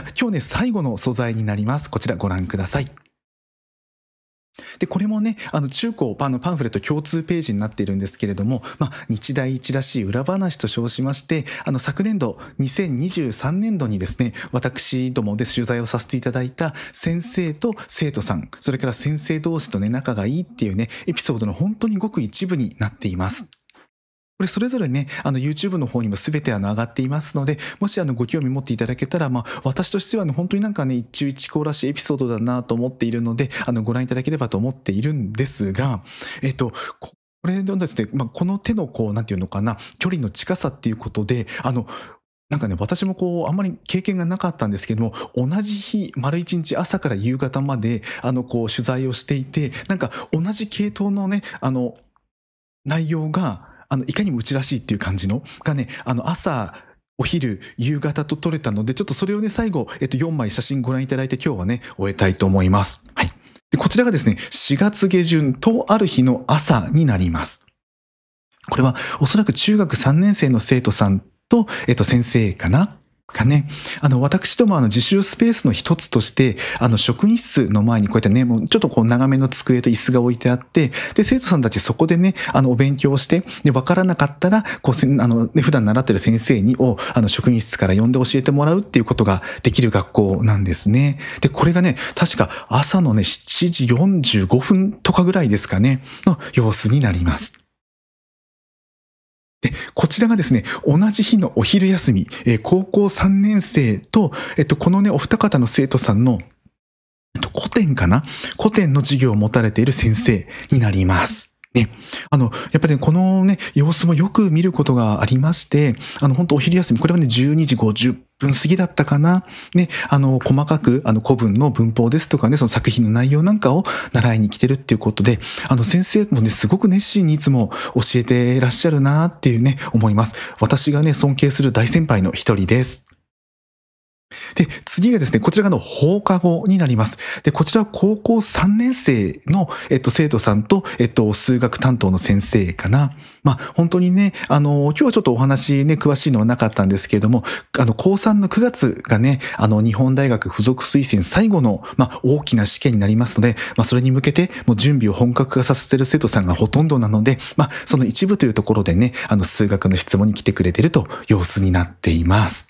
ゃあ今日ね、最後の素材になります。こちらご覧ください。で、これもね、あの中高パンのパンフレット共通ページになっているんですけれども、まあ、日大一らしい裏話と称しまして、あの昨年度、2023年度にですね、私どもで取材をさせていただいた先生と生徒さん、それから先生同士とね、仲がいいっていうね、エピソードの本当にごく一部になっています。これそれぞれね、あの YouTube の方にも全てあの上がっていますので、もしあのご興味持っていただけたら、まあ私としてはあの本当になんかね、一中一高らしいエピソードだなと思っているので、あのご覧いただければと思っているんですが、えっと、これのですね、まあこの手のこう、なんていうのかな、距離の近さっていうことで、あの、なんかね、私もこう、あんまり経験がなかったんですけども、同じ日、丸一日朝から夕方まで、あの、こう、取材をしていて、なんか同じ系統のね、あの、内容が、あの、いかにもうちらしいっていう感じの、がね、あの、朝、お昼、夕方と撮れたので、ちょっとそれをね、最後、えっと、4枚写真ご覧いただいて今日はね、終えたいと思います。はい。でこちらがですね、4月下旬とある日の朝になります。これは、おそらく中学3年生の生徒さんと、えっと、先生かなかね、あの、私どもあの、自習スペースの一つとして、あの、職員室の前にこうやってね、もうちょっとこう長めの机と椅子が置いてあって、で、生徒さんたちそこでね、あの、お勉強をして、で、わからなかったら、こう、あの、ね、普段習ってる先生に、を、あの、職員室から呼んで教えてもらうっていうことができる学校なんですね。で、これがね、確か朝のね、7時45分とかぐらいですかね、の様子になります。で、こちらがですね、同じ日のお昼休み、えー、高校3年生と、えっと、このね、お二方の生徒さんの、えっと、古典かな古典の授業を持たれている先生になります。ね。あの、やっぱり、ね、このね、様子もよく見ることがありまして、あの、本当お昼休み、これはね、12時50分過ぎだったかな。ね、あの、細かく、あの、古文の文法ですとかね、その作品の内容なんかを習いに来てるっていうことで、あの、先生もね、すごく熱心にいつも教えてらっしゃるなっていうね、思います。私がね、尊敬する大先輩の一人です。で、次がですね、こちらがの放課後になります。で、こちらは高校3年生の、えっと、生徒さんと、えっと、数学担当の先生かな。まあ、本当にね、あの、今日はちょっとお話ね、詳しいのはなかったんですけれども、あの、高3の9月がね、あの、日本大学附属推薦最後の、まあ、大きな試験になりますので、まあ、それに向けて、もう準備を本格化させてる生徒さんがほとんどなので、まあ、その一部というところでね、あの、数学の質問に来てくれてると、様子になっています。